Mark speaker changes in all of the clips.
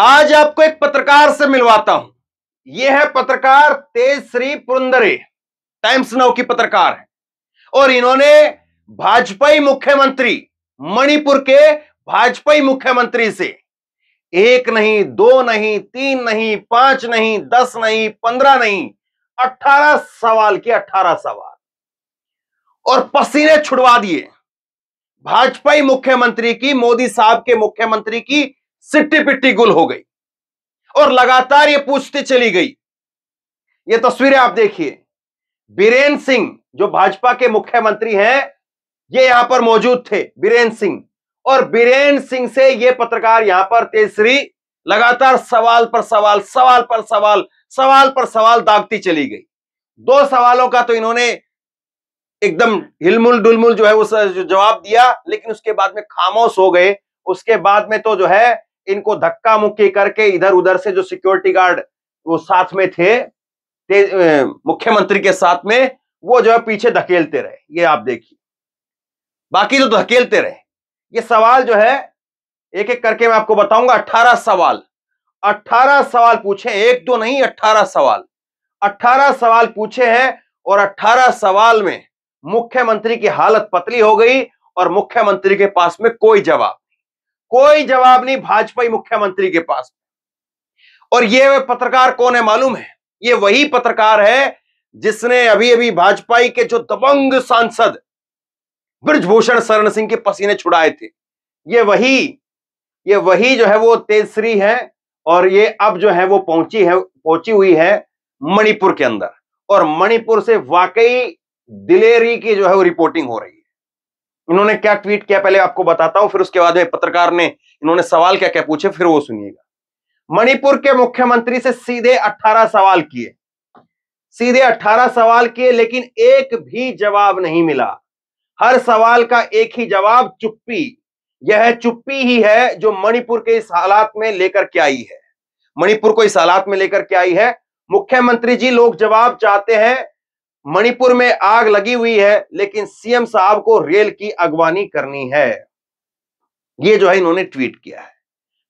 Speaker 1: आज आपको एक पत्रकार से मिलवाता हूं ये है पत्रकार Tejashri Purandare Times Now की पत्रकार है और इन्होंने भाजपाई मुख्यमंत्री मणिपुर के भाजपाई मुख्यमंत्री से एक नहीं दो नहीं तीन नहीं पांच नहीं दस नहीं पंद्रह नहीं अठारह सवाल के अठारह सवाल और पसीने छुड़वा दिए भाजपाई मुख्यमंत्री की मोदी साहब के मुख्यमंत्री की सिट्टी पिट्टी गुल हो गई और लगातार ये पूछती चली गई ये तस्वीरें आप देखिए बीरेन सिंह जो भाजपा के मुख्यमंत्री हैं ये यहां पर मौजूद थे बीरेन सिंह और बीरेन सिंह से ये पत्रकार यहां पर तेसरी लगातार सवाल पर सवाल सवाल पर सवाल सवाल पर सवाल दागती चली गई दो सवालों का तो इन्होंने एकदम हिलमुल डुलमुल जो है उस जवाब दिया लेकिन उसके बाद में खामोश हो गए उसके बाद में तो जो है इनको धक्का मुक्की करके इधर उधर से जो सिक्योरिटी गार्ड वो साथ में थे, मुख्यमंत्री के साथ में वो जो है पीछे धकेलते रहे ये आप देखिए बाकी तो धकेलते रहे ये सवाल जो है एक एक करके मैं आपको बताऊंगा अट्ठारह सवाल अट्ठारह सवाल पूछे एक दो नहीं अट्ठारह सवाल अट्ठारह सवाल पूछे हैं और अट्ठारह सवाल में मुख्यमंत्री की हालत पतली हो गई और मुख्यमंत्री के पास में कोई जवाब कोई जवाब नहीं भाजपाई मुख्यमंत्री के पास और ये पत्रकार कौन है मालूम है ये वही पत्रकार है जिसने अभी अभी भाजपाई के जो दबंग सांसद ब्रजभूषण शरण सिंह के पसीने छुड़ाए थे ये वही ये वही जो है वो तेजश्री है और ये अब जो है वो पहुंची है पहुंची हुई है मणिपुर के अंदर और मणिपुर से वाकई दिलेरी की जो है वो रिपोर्टिंग हो रही है इन्होंने क्या ट्वीट किया पहले आपको बताता हूं फिर उसके बाद में पत्रकार ने इन्होंने सवाल क्या क्या पूछे फिर वो सुनिएगा मणिपुर के मुख्यमंत्री से सीधे 18 सवाल किए सीधे 18 सवाल किए लेकिन एक भी जवाब नहीं मिला हर सवाल का एक ही जवाब चुप्पी यह चुप्पी ही है जो मणिपुर के इस हालात में लेकर के आई है मणिपुर को इस हालात में लेकर के आई है मुख्यमंत्री जी लोग जवाब चाहते हैं मणिपुर में आग लगी हुई है लेकिन सीएम साहब को रेल की अगवानी करनी है ये जो है इन्होंने ट्वीट किया है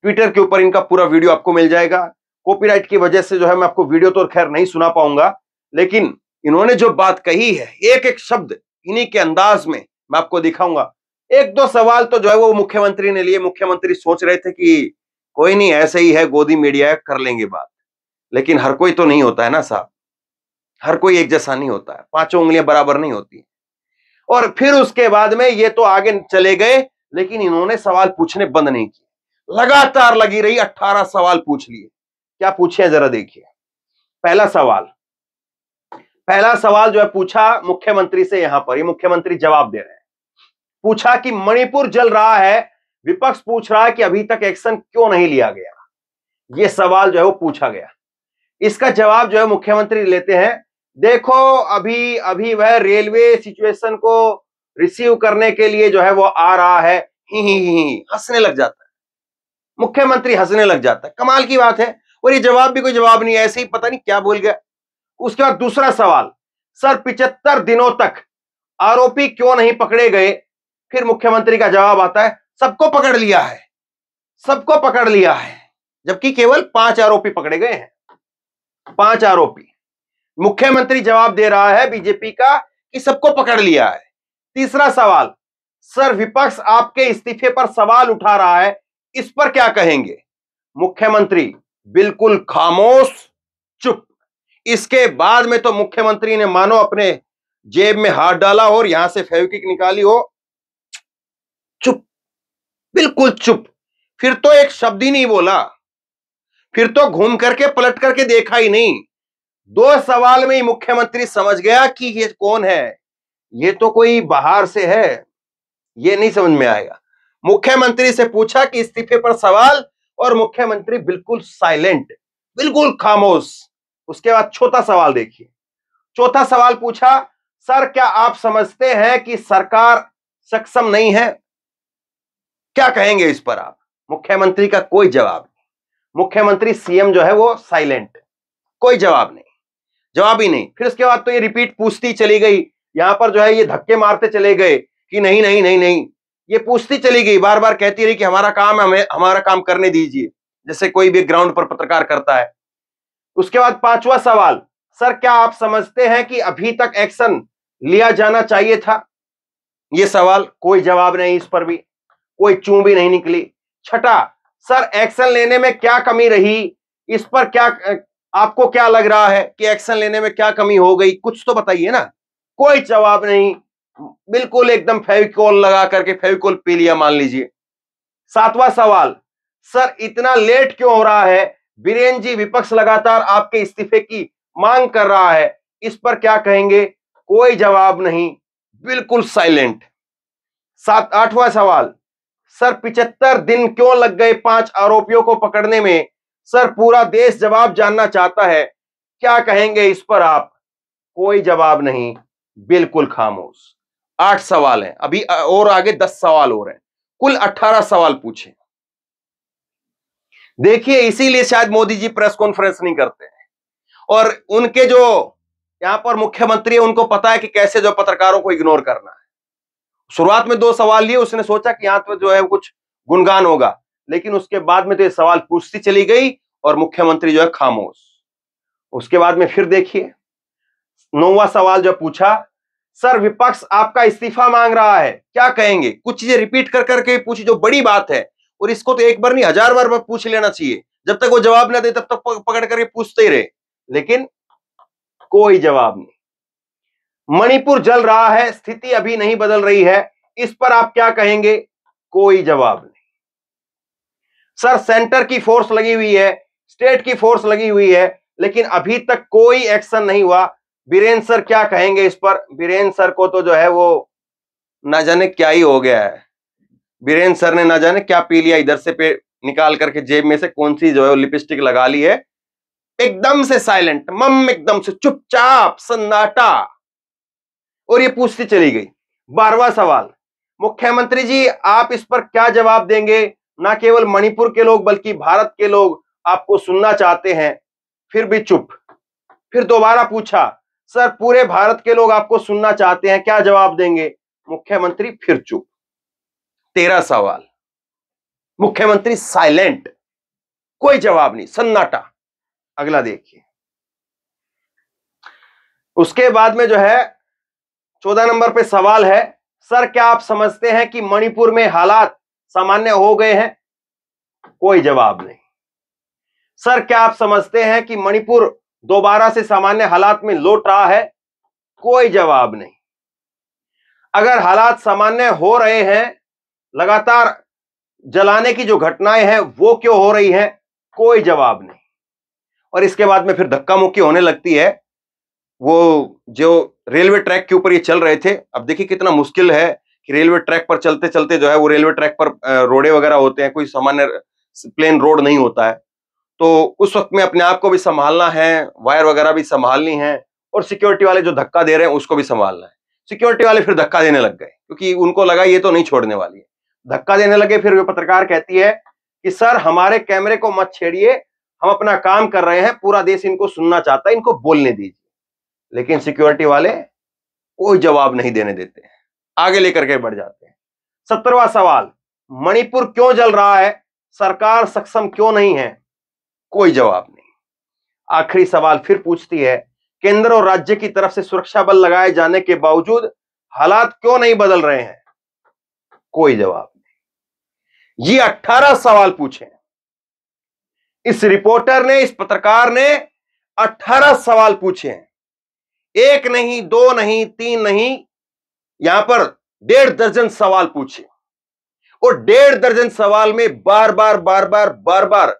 Speaker 1: ट्विटर के ऊपर इनका पूरा वीडियो आपको मिल जाएगा कॉपीराइट की वजह से जो है मैं आपको वीडियो तो खैर नहीं सुना पाऊंगा लेकिन इन्होंने जो बात कही है एक एक शब्द इन्हीं के अंदाज में मैं आपको दिखाऊंगा एक दो सवाल तो जो है वो मुख्यमंत्री ने लिए मुख्यमंत्री सोच रहे थे कि कोई नहीं ऐसे ही है गोदी मीडिया कर लेंगे बात लेकिन हर कोई तो नहीं होता है ना साहब हर कोई एक जैसा नहीं होता है पांचों उंगलियां बराबर नहीं होती और फिर उसके बाद में ये तो आगे चले गए लेकिन इन्होंने सवाल पूछने बंद नहीं किए लगातार लगी रही अट्ठारह सवाल पूछ लिए क्या पूछे जरा देखिए पहला सवाल पहला सवाल जो है पूछा मुख्यमंत्री से यहां पर ये मुख्यमंत्री जवाब दे रहे हैं पूछा कि मणिपुर जल रहा है विपक्ष पूछ रहा है कि अभी तक एक्शन क्यों नहीं लिया गया ये सवाल जो है वो पूछा गया इसका जवाब जो है मुख्यमंत्री लेते हैं देखो अभी अभी वह रेलवे सिचुएशन को रिसीव करने के लिए जो है वो आ रहा है ही ही ही, ही हंसने लग जाता है मुख्यमंत्री हंसने लग जाता है कमाल की बात है और ये जवाब भी कोई जवाब नहीं है ऐसे ही पता नहीं क्या बोल गया उसके बाद दूसरा सवाल सर पिचहत्तर दिनों तक आरोपी क्यों नहीं पकड़े गए फिर मुख्यमंत्री का जवाब आता है सबको पकड़ लिया है सबको पकड़ लिया है जबकि केवल पांच आरोपी पकड़े गए हैं पांच आरोपी मुख्यमंत्री जवाब दे रहा है बीजेपी का कि सबको पकड़ लिया है तीसरा सवाल सर विपक्ष आपके इस्तीफे पर सवाल उठा रहा है इस पर क्या कहेंगे मुख्यमंत्री बिल्कुल खामोश चुप इसके बाद में तो मुख्यमंत्री ने मानो अपने जेब में हाथ डाला हो और यहां से फेविक निकाली हो चुप बिल्कुल चुप फिर तो एक शब्द ही नहीं बोला फिर तो घूम करके पलट करके देखा ही नहीं दो सवाल में ही मुख्यमंत्री समझ गया कि ये कौन है ये तो कोई बाहर से है ये नहीं समझ में आएगा मुख्यमंत्री से पूछा कि इस्तीफे पर सवाल और मुख्यमंत्री बिल्कुल साइलेंट बिल्कुल खामोश उसके बाद छोटा सवाल देखिए चौथा सवाल पूछा सर क्या आप समझते हैं कि सरकार सक्षम नहीं है क्या कहेंगे इस पर आप मुख्यमंत्री का कोई जवाब नहीं मुख्यमंत्री सीएम जो है वो साइलेंट कोई जवाब नहीं जवाब ही नहीं फिर उसके बाद तो ये रिपीट पूछती चली गई यहाँ पर जो है ये धक्के मारते चले गए कि नहीं नहीं नहीं नहीं ये पूछती चली गई बार बार कहती रही कि हमारा काम है हमें हमारा काम करने दीजिए जैसे कोई भी ग्राउंड पर पत्रकार करता है उसके बाद पांचवा सवाल सर क्या आप समझते हैं कि अभी तक एक्शन लिया जाना चाहिए था ये सवाल कोई जवाब नहीं इस पर भी कोई चू भी नहीं निकली छठा सर एक्शन लेने में क्या कमी रही इस पर क्या आपको क्या लग रहा है कि एक्शन लेने में क्या कमी हो गई कुछ तो बताइए ना कोई जवाब नहीं बिल्कुल एकदम फेविकॉल लगा करके फेविकॉल पी लिया मान लीजिए सातवां सवाल सर इतना लेट क्यों हो रहा है बीरेन जी विपक्ष लगातार आपके इस्तीफे की मांग कर रहा है इस पर क्या कहेंगे कोई जवाब नहीं बिल्कुल साइलेंट सात आठवां सवाल सर पिचहत्तर दिन क्यों लग गए पांच आरोपियों को पकड़ने में सर पूरा देश जवाब जानना चाहता है क्या कहेंगे इस पर आप कोई जवाब नहीं बिल्कुल खामोश आठ सवाल हैं अभी और आगे दस सवाल हो रहे हैं कुल अट्ठारह सवाल पूछे देखिए इसीलिए शायद मोदी जी प्रेस कॉन्फ्रेंस नहीं करते हैं और उनके जो यहां पर मुख्यमंत्री है उनको पता है कि कैसे जो पत्रकारों को इग्नोर करना है शुरुआत में दो सवाल लिए उसने सोचा कि यहां पर तो जो है कुछ गुणगान होगा लेकिन उसके बाद में तो ये सवाल पूछती चली गई और मुख्यमंत्री जो है खामोश उसके बाद में फिर देखिए नौवा सवाल जो पूछा सर विपक्ष आपका इस्तीफा मांग रहा है क्या कहेंगे कुछ चीजें रिपीट कर करके पूछी जो बड़ी बात है और इसको तो एक बार नहीं हजार बार पूछ लेना चाहिए जब तक वो जवाब ना दे तब तक पकड़ करके पूछते ही रहे लेकिन कोई जवाब नहीं मणिपुर जल रहा है स्थिति अभी नहीं बदल रही है इस पर आप क्या कहेंगे कोई जवाब नहीं सर सेंटर की फोर्स लगी हुई है स्टेट की फोर्स लगी हुई है लेकिन अभी तक कोई एक्शन नहीं हुआ बीरेन सर क्या कहेंगे इस पर बीरेन सर को तो जो है वो ना जाने क्या ही हो गया है बीरेन सर ने ना जाने क्या पी लिया इधर से पे निकाल करके जेब में से कौन सी जो है लिपस्टिक लगा ली है एकदम से साइलेंट मम एकदम से चुपचाप सन्नाटा और ये पूछती चली गई बारवा सवाल मुख्यमंत्री जी आप इस पर क्या जवाब देंगे ना केवल मणिपुर के लोग बल्कि भारत के लोग आपको सुनना चाहते हैं फिर भी चुप फिर दोबारा पूछा सर पूरे भारत के लोग आपको सुनना चाहते हैं क्या जवाब देंगे मुख्यमंत्री फिर चुप तेरा सवाल मुख्यमंत्री साइलेंट कोई जवाब नहीं सन्नाटा अगला देखिए उसके बाद में जो है चौदह नंबर पे सवाल है सर क्या आप समझते हैं कि मणिपुर में हालात सामान्य हो गए हैं कोई जवाब नहीं सर क्या आप समझते हैं कि मणिपुर दोबारा से सामान्य हालात में लौट रहा है कोई जवाब नहीं अगर हालात सामान्य हो रहे हैं लगातार जलाने की जो घटनाएं हैं वो क्यों हो रही हैं कोई जवाब नहीं और इसके बाद में फिर धक्का मुक्की होने लगती है वो जो रेलवे ट्रैक के ऊपर ये चल रहे थे अब देखिए कितना मुश्किल है कि रेलवे ट्रैक पर चलते चलते जो है वो रेलवे ट्रैक पर रोडे वगैरह होते हैं कोई सामान्य प्लेन रोड नहीं होता है तो उस वक्त में अपने आप को भी संभालना है वायर वगैरह भी संभालनी है और सिक्योरिटी वाले जो धक्का दे रहे हैं उसको भी संभालना है सिक्योरिटी वाले फिर धक्का देने लग गए क्योंकि उनको लगा ये तो नहीं छोड़ने वाली है धक्का देने लगे फिर वे पत्रकार कहती है कि सर हमारे कैमरे को मत छेड़िए हम अपना काम कर रहे हैं पूरा देश इनको सुनना चाहता है इनको बोलने दीजिए लेकिन सिक्योरिटी वाले कोई जवाब नहीं देने देते हैं आगे लेकर के बढ़ जाते हैं सत्तरवा सवाल मणिपुर क्यों जल रहा है सरकार सक्षम क्यों नहीं है कोई जवाब नहीं आखिरी सवाल फिर पूछती है केंद्र और राज्य की तरफ से सुरक्षा बल लगाए जाने के बावजूद हालात क्यों नहीं बदल रहे हैं कोई जवाब नहीं ये अट्ठारह सवाल पूछे इस रिपोर्टर ने इस पत्रकार ने अट्ठारह सवाल पूछे हैं एक नहीं दो नहीं तीन नहीं यहां पर डेढ़ दर्जन सवाल पूछे और डेढ़ दर्जन सवाल में बार बार बार बार बार बार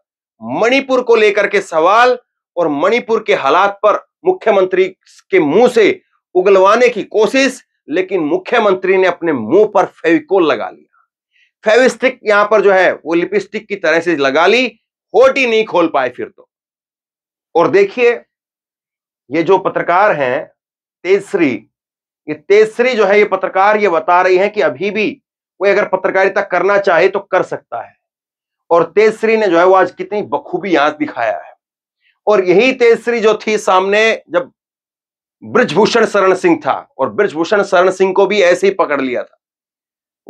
Speaker 1: मणिपुर को लेकर के सवाल और मणिपुर के हालात पर मुख्यमंत्री के मुंह से उगलवाने की कोशिश लेकिन मुख्यमंत्री ने अपने मुंह पर फेविकोल लगा लिया फेविस्टिक यहां पर जो है वो लिपस्टिक की तरह से लगा ली होट ही नहीं खोल पाए फिर तो और देखिए ये जो पत्रकार हैं तेजश्री ये तेसरी जो है ये पत्रकार ये बता रही है कि अभी भी वो अगर पत्रकारिता करना चाहे तो कर सकता है और तेसरी ने जो है वो आज कितनी बखूबी याद दिखाया है और यही तेसरी जो थी सामने जब ब्रजभूषण शरण सिंह था और ब्रजभूषण शरण सिंह को भी ऐसे ही पकड़ लिया था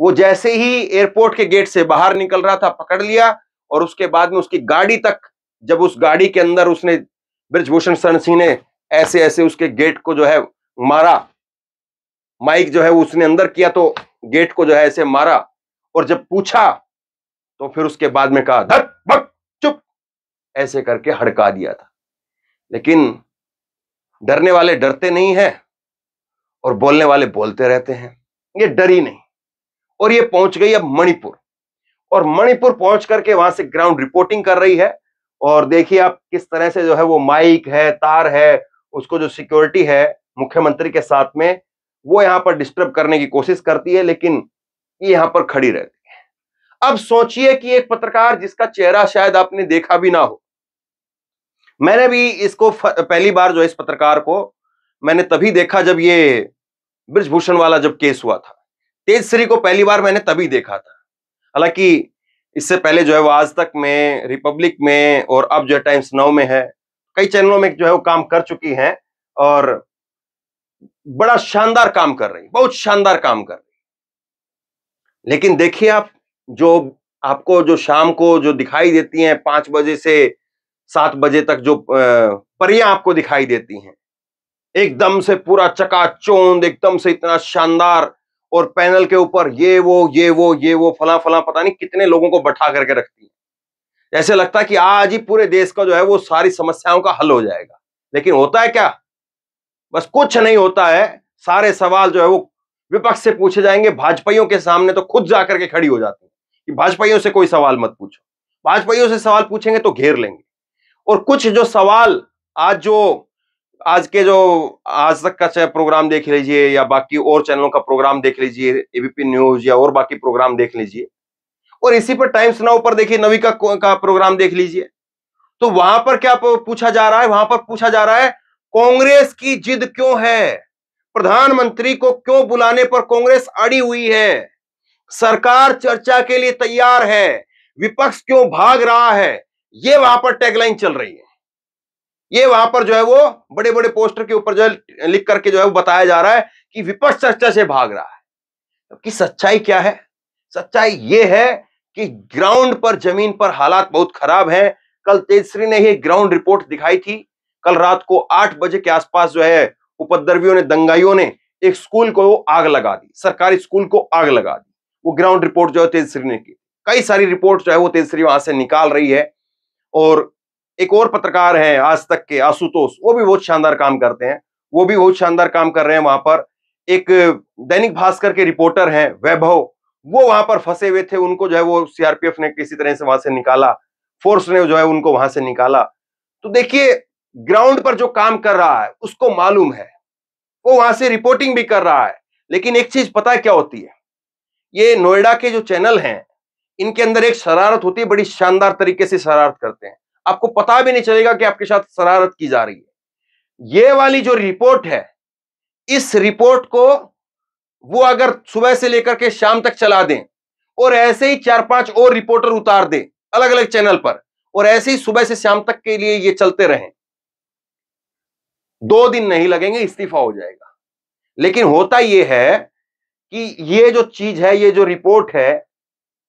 Speaker 1: वो जैसे ही एयरपोर्ट के गेट से बाहर निकल रहा था पकड़ लिया और उसके बाद में उसकी गाड़ी तक जब उस गाड़ी के अंदर उसने ब्रजभूषण शरण सिंह ने ऐसे ऐसे उसके गेट को जो है मारा माइक जो है वो उसने अंदर किया तो गेट को जो है ऐसे मारा और जब पूछा तो फिर उसके बाद में कहा धक बक चुप ऐसे करके हड़का दिया था लेकिन डरने वाले डरते नहीं है और बोलने वाले बोलते रहते हैं ये डरी नहीं और ये पहुंच गई अब मणिपुर और मणिपुर पहुंच करके वहां से ग्राउंड रिपोर्टिंग कर रही है और देखिए आप किस तरह से जो है वो माइक है तार है उसको जो सिक्योरिटी है मुख्यमंत्री के साथ में वो यहां पर डिस्टर्ब करने की कोशिश करती है लेकिन ये यहां पर खड़ी रहती है अब सोचिए कि एक पत्रकार जिसका चेहरा शायद आपने देखा भी ना हो मैंने भी इसको पहली बार जो है इस पत्रकार को मैंने तभी देखा जब ये ब्रजभूषण वाला जब केस हुआ था तेज श्री को पहली बार मैंने तभी देखा था हालांकि इससे पहले जो है वो आज तक में रिपब्लिक में और अब जो है टाइम्स नौ में है कई चैनलों में जो है वो काम कर चुकी हैं और बड़ा शानदार काम कर रही बहुत शानदार काम कर रही लेकिन देखिए आप जो आपको जो शाम को जो दिखाई देती हैं पांच बजे से सात बजे तक जो परियां आपको दिखाई देती हैं एकदम से पूरा चकाचौंध एकदम से इतना शानदार और पैनल के ऊपर ये वो ये वो ये वो फला फला पता नहीं कितने लोगों को बैठा करके रखती है ऐसे लगता है कि आज ही पूरे देश का जो है वो सारी समस्याओं का हल हो जाएगा लेकिन होता है क्या बस कुछ नहीं होता है सारे सवाल जो है वो विपक्ष से पूछे जाएंगे भाजपाइयों के सामने तो खुद जाकर के खड़ी हो जाती है कि भाजपाइयों से कोई सवाल मत पूछो भाजपाइयों से सवाल पूछेंगे तो घेर लेंगे और कुछ जो सवाल आज जो आज के जो आज तक का प्रोग्राम देख लीजिए या बाकी और चैनलों का प्रोग्राम देख लीजिए एबीपी न्यूज या और बाकी प्रोग्राम देख लीजिए और इसी पर टाइम्स नाउ पर देखिए नवी का, का प्रोग्राम देख लीजिए तो वहां पर क्या पूछा जा रहा है वहां पर पूछा जा रहा है कांग्रेस की जिद क्यों है प्रधानमंत्री को क्यों बुलाने पर कांग्रेस अड़ी हुई है सरकार चर्चा के लिए तैयार है विपक्ष क्यों भाग रहा है ये वहां पर टैगलाइन चल रही है ये वहां पर जो है वो बड़े बड़े पोस्टर के ऊपर जो है लिख करके जो है वो बताया जा रहा है कि विपक्ष चर्चा से भाग रहा है तो कि सच्चाई क्या है सच्चाई ये है कि ग्राउंड पर जमीन पर हालात बहुत खराब है कल तेजश्री ने ही ग्राउंड रिपोर्ट दिखाई थी कल रात को आठ बजे के आसपास जो है उपद्रवियों ने दंगाइयों ने एक स्कूल को आग लगा दी सरकारी स्कूल को आग लगा दी वो ग्राउंड रिपोर्ट जो है तेजश्री ने की कई सारी रिपोर्ट जो है वो तेजश्री वहां से निकाल रही है और एक और पत्रकार है आज तक के आशुतोष वो भी बहुत शानदार काम करते हैं वो भी बहुत शानदार काम कर रहे हैं वहां पर एक दैनिक भास्कर के रिपोर्टर हैं वैभव वो वहां पर फंसे हुए थे उनको जो है वो सीआरपीएफ ने किसी तरह से वहां से निकाला फोर्स ने जो है उनको वहां से निकाला तो देखिए ग्राउंड पर जो काम कर रहा है उसको मालूम है वो वहां से रिपोर्टिंग भी कर रहा है लेकिन एक चीज पता है क्या होती है ये नोएडा के जो चैनल हैं इनके अंदर एक शरारत होती है बड़ी शानदार तरीके से शरारत करते हैं आपको पता भी नहीं चलेगा कि आपके साथ शरारत की जा रही है ये वाली जो रिपोर्ट है इस रिपोर्ट को वो अगर सुबह से लेकर के शाम तक चला दें और ऐसे ही चार पांच और रिपोर्टर उतार दें अलग अलग चैनल पर और ऐसे ही सुबह से शाम तक के लिए ये चलते रहें दो दिन नहीं लगेंगे इस्तीफा हो जाएगा लेकिन होता यह है कि ये जो चीज है ये जो रिपोर्ट है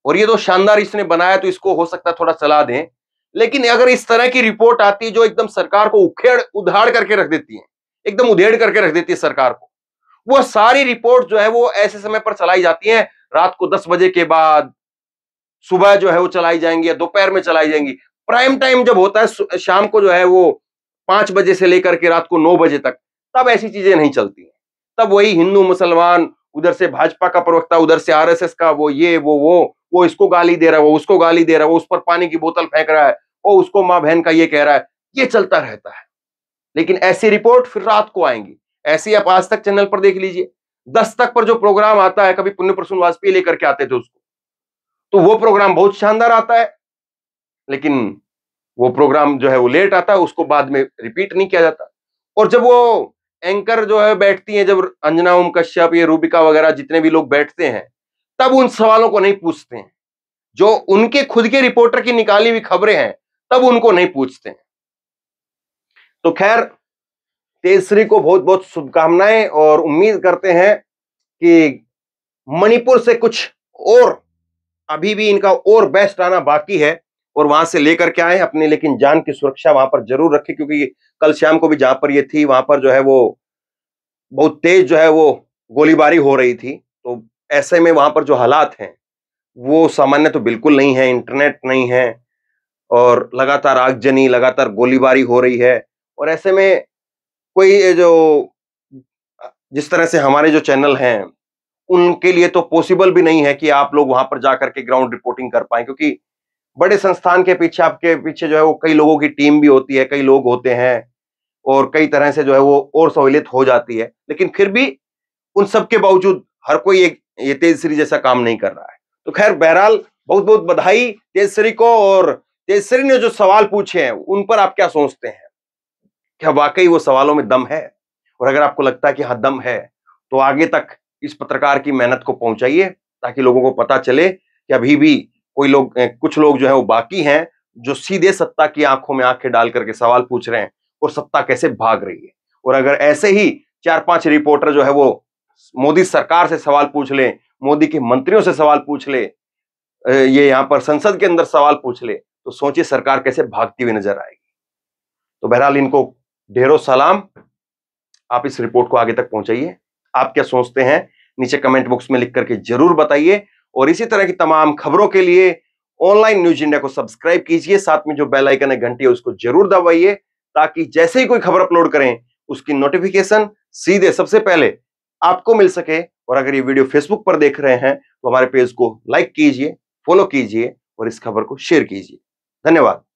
Speaker 1: और ये तो शानदार इसने बनाया तो इसको हो सकता है थोड़ा सलाह दें लेकिन अगर इस तरह की रिपोर्ट आती है जो एकदम सरकार को उखेड़ उधाड़ करके रख देती है एकदम उधेड़ करके रख देती है सरकार को वो सारी रिपोर्ट जो है वो ऐसे समय पर चलाई जाती है रात को दस बजे के बाद सुबह जो है वो चलाई जाएंगी या दोपहर में चलाई जाएंगी प्राइम टाइम जब होता है शाम को जो है वो पांच बजे से लेकर के रात को नौ बजे तक तब ऐसी चीजें नहीं चलती हैं तब वही हिंदू मुसलमान उधर से भाजपा का प्रवक्ता उधर से आरएसएस का वो ये वो वो वो इसको गाली दे रहा है वो उसको गाली दे रहा है वो उस पर पानी की बोतल फेंक रहा है वो उसको माँ बहन का ये कह रहा है ये चलता रहता है लेकिन ऐसी रिपोर्ट फिर रात को आएंगी ऐसी आप आज तक चैनल पर देख लीजिए दस तक पर जो प्रोग्राम आता है कभी पुण्य प्रसून वाजपेयी लेकर के आते थे उसको तो वो प्रोग्राम बहुत शानदार आता है लेकिन वो प्रोग्राम जो है वो लेट आता है उसको बाद में रिपीट नहीं किया जाता और जब वो एंकर जो है बैठती हैं जब अंजना ओम कश्यप ये रूबिका वगैरह जितने भी लोग बैठते हैं तब उन सवालों को नहीं पूछते हैं जो उनके खुद के रिपोर्टर की निकाली हुई खबरें हैं तब उनको नहीं पूछते हैं तो खैर तेसरी को बहुत बहुत शुभकामनाएं और उम्मीद करते हैं कि मणिपुर से कुछ और अभी भी इनका और बेस्ट आना बाकी है और वहां से लेकर के आए अपने लेकिन जान की सुरक्षा वहां पर जरूर रखे क्योंकि कल शाम को भी जहां पर ये थी वहां पर जो है वो बहुत तेज जो है वो गोलीबारी हो रही थी तो ऐसे में वहां पर जो हालात हैं वो सामान्य तो बिल्कुल नहीं है इंटरनेट नहीं है और लगातार आगजनी लगातार गोलीबारी हो रही है और ऐसे में कोई जो जिस तरह से हमारे जो चैनल हैं उनके लिए तो पॉसिबल भी नहीं है कि आप लोग वहां पर जाकर के ग्राउंड रिपोर्टिंग कर पाए क्योंकि बड़े संस्थान के पीछे आपके पीछे जो है वो कई लोगों की टीम भी होती है कई लोग होते हैं और कई तरह से जो है वो और सहूलियत हो जाती है लेकिन फिर भी उन सब के बावजूद हर कोई एक ये तेजश्री जैसा काम नहीं कर रहा है तो खैर बहरहाल बहुत बहुत बधाई तेजश्री को और तेजश्री ने जो सवाल पूछे हैं उन पर आप क्या सोचते हैं क्या वाकई वो सवालों में दम है और अगर आपको लगता है कि हाँ दम है तो आगे तक इस पत्रकार की मेहनत को पहुंचाइए ताकि लोगों को पता चले कि अभी भी कोई लोग कुछ लोग जो है वो बाकी हैं जो सीधे सत्ता की आंखों में आंखें डाल करके सवाल पूछ रहे हैं और सत्ता कैसे भाग रही है और अगर ऐसे ही चार पांच रिपोर्टर जो है वो मोदी सरकार से सवाल पूछ ले मोदी के मंत्रियों से सवाल पूछ ले ये यहां पर संसद के अंदर सवाल पूछ ले तो सोचिए सरकार कैसे भागती हुई नजर आएगी तो बहरहाल इनको ढेरों सलाम आप इस रिपोर्ट को आगे तक पहुंचाइए आप क्या सोचते हैं नीचे कमेंट बॉक्स में लिख करके जरूर बताइए और इसी तरह की तमाम खबरों के लिए ऑनलाइन न्यूज इंडिया को सब्सक्राइब कीजिए साथ में जो बेल आइकन है घंटी है उसको जरूर दबाइए ताकि जैसे ही कोई खबर अपलोड करें उसकी नोटिफिकेशन सीधे सबसे पहले आपको मिल सके और अगर ये वीडियो फेसबुक पर देख रहे हैं तो हमारे पेज को लाइक कीजिए फॉलो कीजिए और इस खबर को शेयर कीजिए धन्यवाद